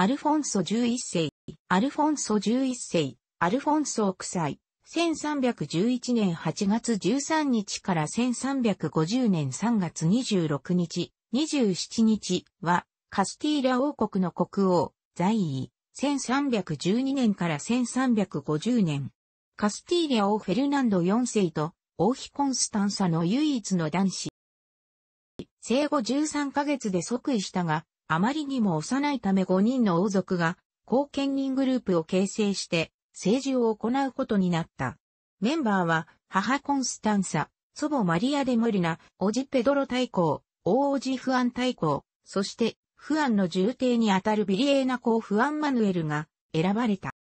アルフォンソ11世、アルフォンソ11世、アルフォンソ奥妻、1311年8月13日から1350年3月26日、27日は、カスティーラ王国の国王、在位、1312年から1350年。カスティーリ王フェルナンド4世と王妃コンスタンサの唯一の男子。生後13ヶ月で即位したが、あまりにも幼いため5人の王族が、後見人グループを形成して、政治を行うことになった。メンバーは、母コンスタンサ、祖母マリア・デ・モリナ、オジ・ペドロ大公、大王子フアン大公、そして、フアンの重帝にあたるビリエーナ公フアン・マヌエルが選ばれた。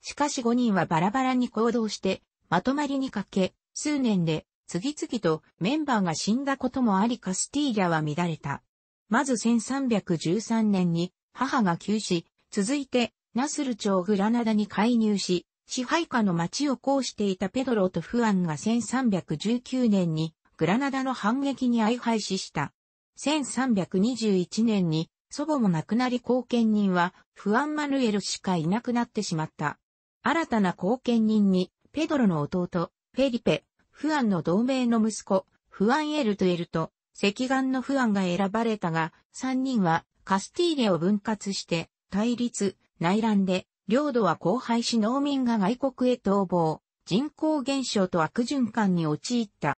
しかし5人はバラバラに行動して、まとまりにかけ、数年で次々とメンバーが死んだこともありカスティーリャは乱れた。まず1313年に母が急死、続いてナスル朝グラナダに介入し、支配下の町をこうしていたペドロとフアンが1319年にグラナダの反撃に相敗死した。1321年に祖母も亡くなり後見人はフアン・マヌエルしかいなくなってしまった。新たな後見人にペドロの弟、フェリペ、フアンの同盟の息子、フアン・エルトエルと赤眼の不安が選ばれたが、3人はカスティーレを分割して、対立、内乱で、領土は荒廃し農民が外国へ逃亡、人口減少と悪循環に陥った。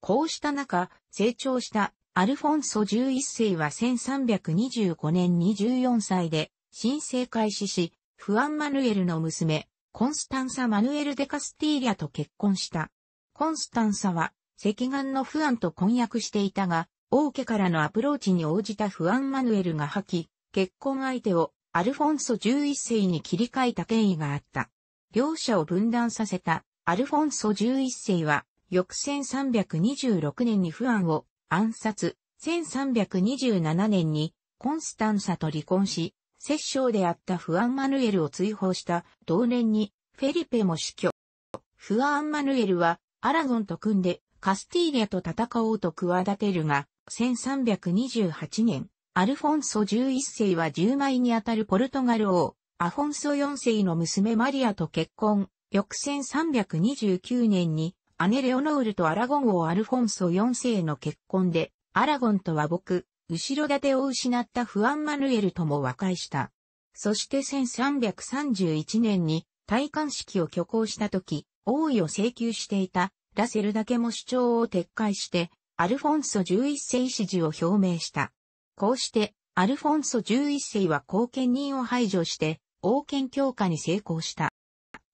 こうした中、成長したアルフォンソ11世は1325年24歳で、新生開始し、フアン・マヌエルの娘、コンスタンサ・マヌエル・デ・カスティーリャと結婚した。コンスタンサは、赤眼の不安と婚約していたが、王家からのアプローチに応じた不安マヌエルが破棄、結婚相手をアルフォンソ11世に切り替えた権威があった。両者を分断させたアルフォンソ11世は、翌1326年に不安を暗殺、1327年にコンスタンサと離婚し、摂政であったフ安ン・マヌエルを追放した同年にフェリペも死去。フ安ン・マヌエルはアラゴンと組んでカスティーリャと戦おうと企てるが、1328年、アルフォンソ11世は10枚にあたるポルトガル王、アフォンソ4世の娘マリアと結婚、翌1329年に、姉レオノールとアラゴン王アルフォンソ4世の結婚で、アラゴンとは僕、後ろ盾を失ったフアン・マヌエルとも和解した。そして1331年に、戴冠式を挙行した時、王位を請求していたラセルだけも主張を撤回して、アルフォンソ11世支持を表明した。こうして、アルフォンソ11世は後見人を排除して、王権強化に成功した。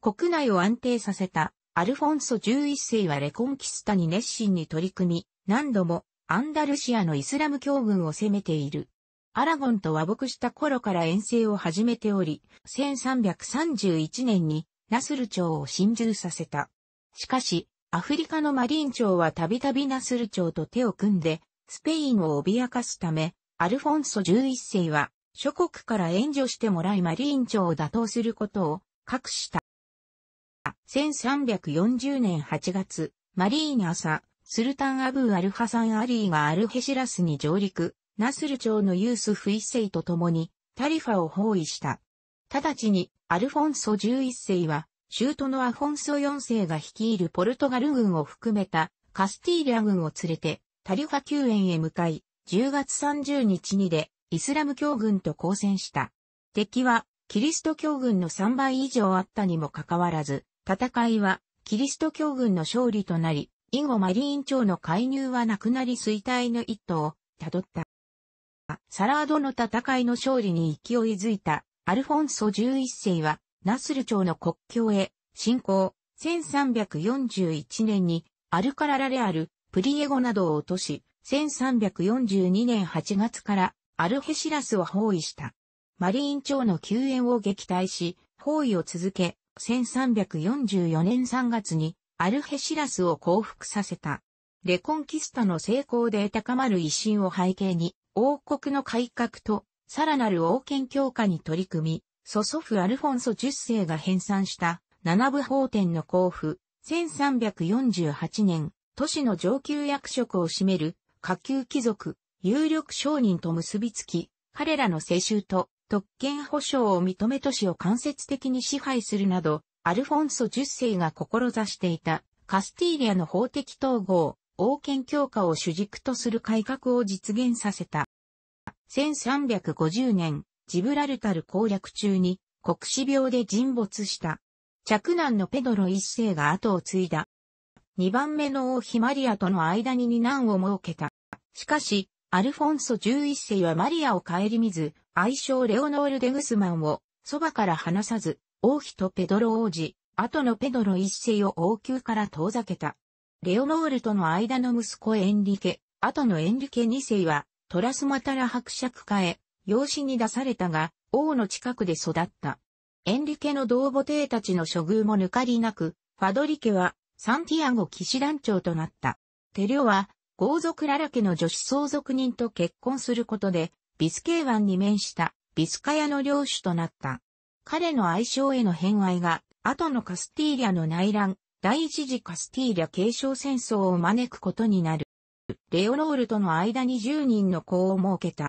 国内を安定させた、アルフォンソ11世はレコンキスタに熱心に取り組み、何度もアンダルシアのイスラム教軍を攻めている。アラゴンと和睦した頃から遠征を始めており、1331年にナスル朝を侵入させた。しかし、アフリカのマリン朝はたびたびナスル朝と手を組んで、スペインを脅かすため、アルフォンソ11世は、諸国から援助してもらいマリン朝を打倒することを、隠した。1340年8月、マリーナ朝、スルタンアブーアルハサンアリーがアルヘシラスに上陸、ナスル朝のユースフ一世と共に、タリファを包囲した。直ちに、アルフォンソ11世は、シュートのアフォンソ4世が率いるポルトガル軍を含めたカスティーリャ軍を連れてタリファ救園へ向かい、10月30日にでイスラム教軍と交戦した。敵はキリスト教軍の3倍以上あったにもかかわらず、戦いはキリスト教軍の勝利となり、以後マリーン長の介入はなくなり衰退の一途をたどった。サラードの戦いの勝利に勢いづいたアルフォンソ11世はナスル朝の国境へ侵攻、1341年にアルカララレアル、プリエゴなどを落とし、1342年8月からアルヘシラスを包囲した。マリーン朝の救援を撃退し、包囲を続け、1344年3月にアルヘシラスを降伏させた。レコンキスタの成功で高まる威信を背景に、王国の改革とさらなる王権強化に取り組み、祖祖父アルフォンソ10世が編纂した七部法典の交付、1348年、都市の上級役職を占める下級貴族、有力商人と結びつき、彼らの世襲と特権保障を認め都市を間接的に支配するなど、アルフォンソ10世が志していたカスティーリアの法的統合、王権強化を主軸とする改革を実現させた。1350年、ジブラルタル攻略中に国死病で沈没した。着難のペドロ一世が後を継いだ。二番目の王妃マリアとの間に二難を設けた。しかし、アルフォンソ十一世はマリアを顧みず、愛称レオノール・デグスマンをそばから離さず、王妃とペドロ王子、後のペドロ一世を王宮から遠ざけた。レオノールとの間の息子エンリケ、後のエンリケ二世はトラスマタラ伯爵家へ養子に出されたが、王の近くで育った。エンリケの同母帝たちの処遇も抜かりなく、ファドリケはサンティアゴ騎士団長となった。テリョは、豪族ララ家の女子相続人と結婚することで、ビスケー湾に面したビスカヤの領主となった。彼の愛称への偏愛が、後のカスティーリャの内乱、第一次カスティーリャ継承戦争を招くことになる。レオノールとの間に10人の子を設けた。